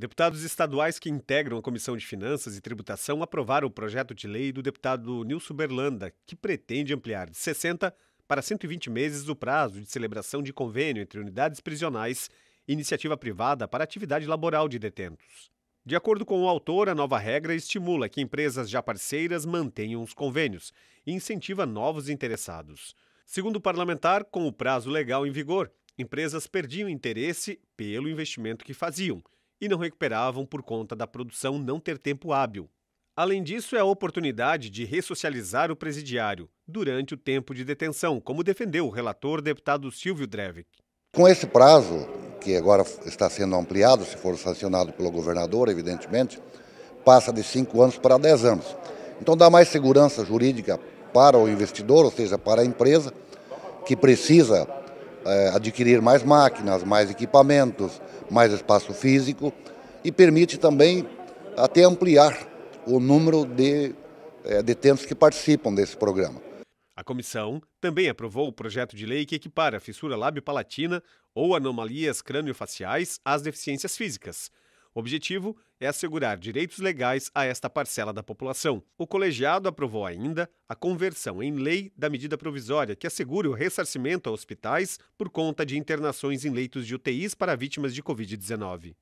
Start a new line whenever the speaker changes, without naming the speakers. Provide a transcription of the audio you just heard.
Deputados estaduais que integram a Comissão de Finanças e Tributação aprovaram o projeto de lei do deputado Nilson Berlanda, que pretende ampliar de 60 para 120 meses o prazo de celebração de convênio entre unidades prisionais e iniciativa privada para atividade laboral de detentos. De acordo com o autor, a nova regra estimula que empresas já parceiras mantenham os convênios e incentiva novos interessados. Segundo o parlamentar, com o prazo legal em vigor, empresas perdiam interesse pelo investimento que faziam e não recuperavam por conta da produção não ter tempo hábil. Além disso, é a oportunidade de ressocializar o presidiário durante o tempo de detenção, como defendeu o relator deputado Silvio Drevic.
Com esse prazo, que agora está sendo ampliado, se for sancionado pelo governador, evidentemente, passa de 5 anos para 10 anos. Então dá mais segurança jurídica para o investidor, ou seja, para a empresa, que precisa é, adquirir mais máquinas, mais equipamentos, mais espaço físico e permite também até ampliar o número de é, detentos que participam desse programa.
A comissão também aprovou o projeto de lei que equipara a fissura lábio-palatina ou anomalias crânio-faciais às deficiências físicas, o objetivo é assegurar direitos legais a esta parcela da população. O colegiado aprovou ainda a conversão em lei da medida provisória que assegure o ressarcimento a hospitais por conta de internações em leitos de UTIs para vítimas de Covid-19.